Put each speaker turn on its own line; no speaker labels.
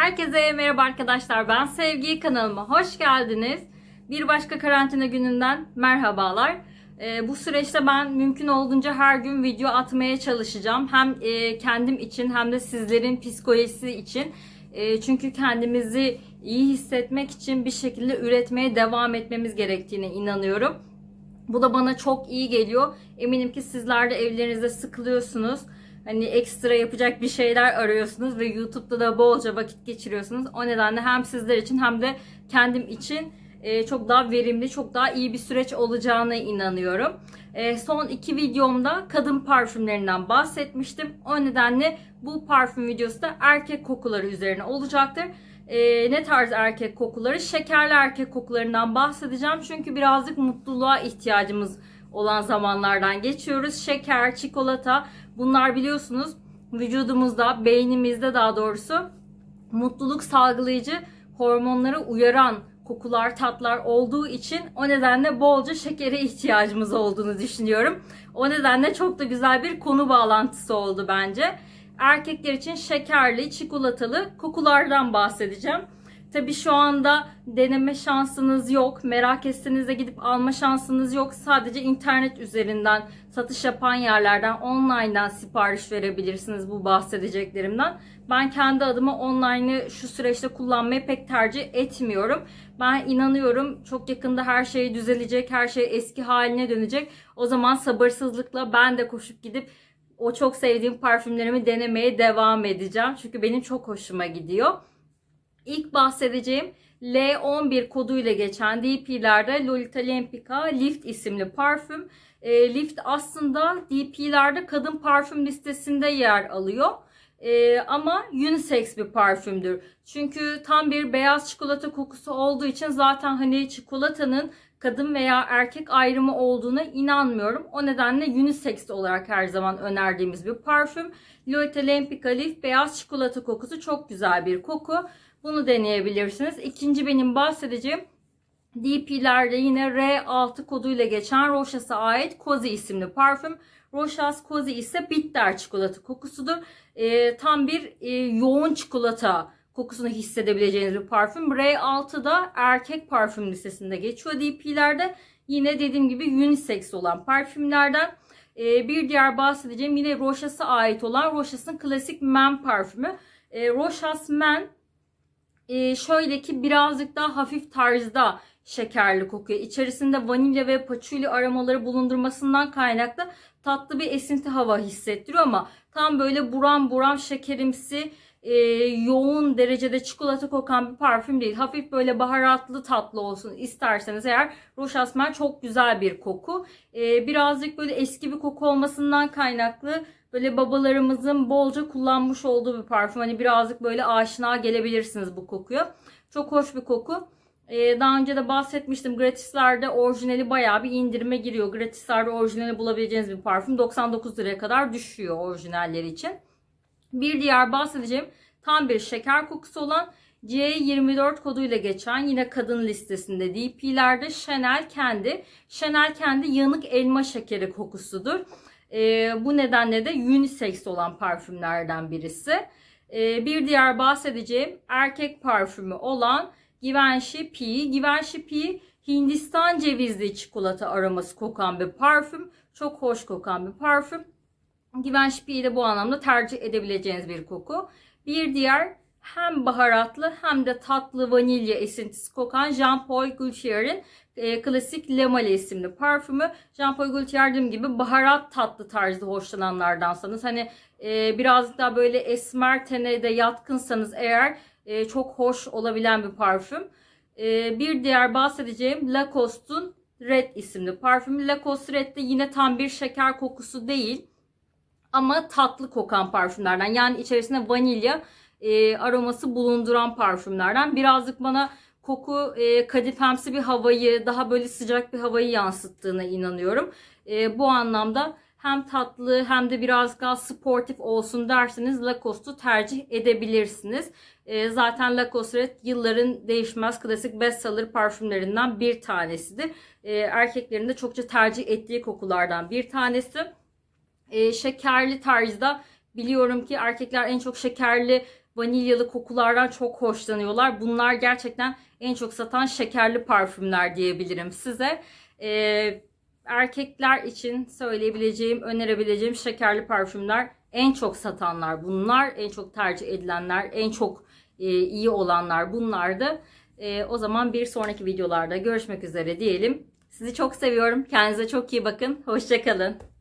Herkese merhaba arkadaşlar. Ben Sevgi kanalıma hoş geldiniz. Bir başka karantina gününden merhabalar. E, bu süreçte ben mümkün olduğunca her gün video atmaya çalışacağım. Hem e, kendim için hem de sizlerin psikolojisi için. E, çünkü kendimizi iyi hissetmek için bir şekilde üretmeye devam etmemiz gerektiğine inanıyorum. Bu da bana çok iyi geliyor. Eminim ki sizler de evlerinizde sıkılıyorsunuz hani ekstra yapacak bir şeyler arıyorsunuz ve YouTube'da da bolca vakit geçiriyorsunuz. O nedenle hem sizler için hem de kendim için e, çok daha verimli, çok daha iyi bir süreç olacağına inanıyorum. E, son iki videomda kadın parfümlerinden bahsetmiştim. O nedenle bu parfüm videosu da erkek kokuları üzerine olacaktır. E, ne tarz erkek kokuları? Şekerli erkek kokularından bahsedeceğim. Çünkü birazcık mutluluğa ihtiyacımız olan zamanlardan geçiyoruz. Şeker, çikolata Bunlar biliyorsunuz vücudumuzda, beynimizde daha doğrusu mutluluk salgılayıcı hormonlara uyaran kokular, tatlar olduğu için o nedenle bolca şekere ihtiyacımız olduğunu düşünüyorum. O nedenle çok da güzel bir konu bağlantısı oldu bence. Erkekler için şekerli, çikolatalı kokulardan bahsedeceğim. Tabi şu anda deneme şansınız yok. Merak etseniz de gidip alma şansınız yok. Sadece internet üzerinden satış yapan yerlerden online'dan sipariş verebilirsiniz bu bahsedeceklerimden. Ben kendi adıma online'ı şu süreçte kullanmayı pek tercih etmiyorum. Ben inanıyorum çok yakında her şey düzelecek, her şey eski haline dönecek. O zaman sabırsızlıkla ben de koşup gidip o çok sevdiğim parfümlerimi denemeye devam edeceğim. Çünkü benim çok hoşuma gidiyor. İlk bahsedeceğim L11 koduyla geçen DP'lerde Lolita Lempicka Lift isimli parfüm. E, Lift aslında DP'lerde kadın parfüm listesinde yer alıyor. E, ama unisex bir parfümdür. Çünkü tam bir beyaz çikolata kokusu olduğu için zaten hani çikolatanın kadın veya erkek ayrımı olduğuna inanmıyorum. O nedenle unisex olarak her zaman önerdiğimiz bir parfüm. Lolita Lempicka Lift beyaz çikolata kokusu çok güzel bir koku. Bunu deneyebilirsiniz. İkinci benim bahsedeceğim DP'lerde yine R6 koduyla geçen Rochas'a ait Cozy isimli parfüm. Rochas Cozy ise bitter çikolata kokusudur. E, tam bir e, yoğun çikolata kokusunu hissedebileceğiniz bir parfüm. R6'da erkek parfüm listesinde geçiyor DP'lerde. Yine dediğim gibi unisex olan parfümlerden. E, bir diğer bahsedeceğim yine Rochas'a ait olan Rochas'ın klasik Men parfümü. E, ee, Rochas Men e, şöyle ki birazcık daha hafif tarzda şekerli kokuyor. İçerisinde vanilya ve paçuli aromaları bulundurmasından kaynaklı tatlı bir esinti hava hissettiriyor ama tam böyle buram buram şekerimsi e, yoğun derecede çikolata kokan bir parfüm değil. Hafif böyle baharatlı tatlı olsun isterseniz eğer Roche çok güzel bir koku. E, birazcık böyle eski bir koku olmasından kaynaklı böyle babalarımızın bolca kullanmış olduğu bir parfüm. Hani birazcık böyle aşina gelebilirsiniz bu kokuya. Çok hoş bir koku. E, daha önce de bahsetmiştim. Gratislerde orijinali bayağı bir indirime giriyor. Gratislerde orijinali bulabileceğiniz bir parfüm. 99 liraya kadar düşüyor orijinalleri için. Bir diğer bahsedeceğim tam bir şeker kokusu olan C24 koduyla geçen yine kadın listesinde DP'lerde Chanel kendi. Chanel kendi yanık elma şekeri kokusudur. E, bu nedenle de unisex olan parfümlerden birisi. E, bir diğer bahsedeceğim erkek parfümü olan Givenchy P. Givenchy P Hindistan cevizli çikolata aroması kokan bir parfüm. Çok hoş kokan bir parfüm. Given Spi'yi de bu anlamda tercih edebileceğiniz bir koku. Bir diğer hem baharatlı hem de tatlı vanilya esintisi kokan Jean Paul Gaultier'in e, klasik Le Male isimli parfümü. Jean Paul Gaultier gibi baharat tatlı tarzda hoşlananlardansanız hani e, biraz daha böyle esmer tene de yatkınsanız eğer e, çok hoş olabilen bir parfüm. E, bir diğer bahsedeceğim Lacoste'un Red isimli parfümü. Lacoste Red de yine tam bir şeker kokusu değil ama tatlı kokan parfümlerden. Yani içerisinde vanilya e, aroması bulunduran parfümlerden. Birazcık bana koku e, kadifemsi bir havayı, daha böyle sıcak bir havayı yansıttığına inanıyorum. E, bu anlamda hem tatlı hem de biraz daha sportif olsun derseniz Lacoste'u tercih edebilirsiniz. E, zaten Lacoste Red yılların değişmez klasik bestseller parfümlerinden bir tanesidir. E, erkeklerin de çokça tercih ettiği kokulardan bir tanesi e, şekerli tarzda. Biliyorum ki erkekler en çok şekerli vanilyalı kokulardan çok hoşlanıyorlar. Bunlar gerçekten en çok satan şekerli parfümler diyebilirim size. Ee, erkekler için söyleyebileceğim, önerebileceğim şekerli parfümler en çok satanlar bunlar. En çok tercih edilenler, en çok e, iyi olanlar bunlardı. E, o zaman bir sonraki videolarda görüşmek üzere diyelim. Sizi çok seviyorum. Kendinize çok iyi bakın. Hoşçakalın.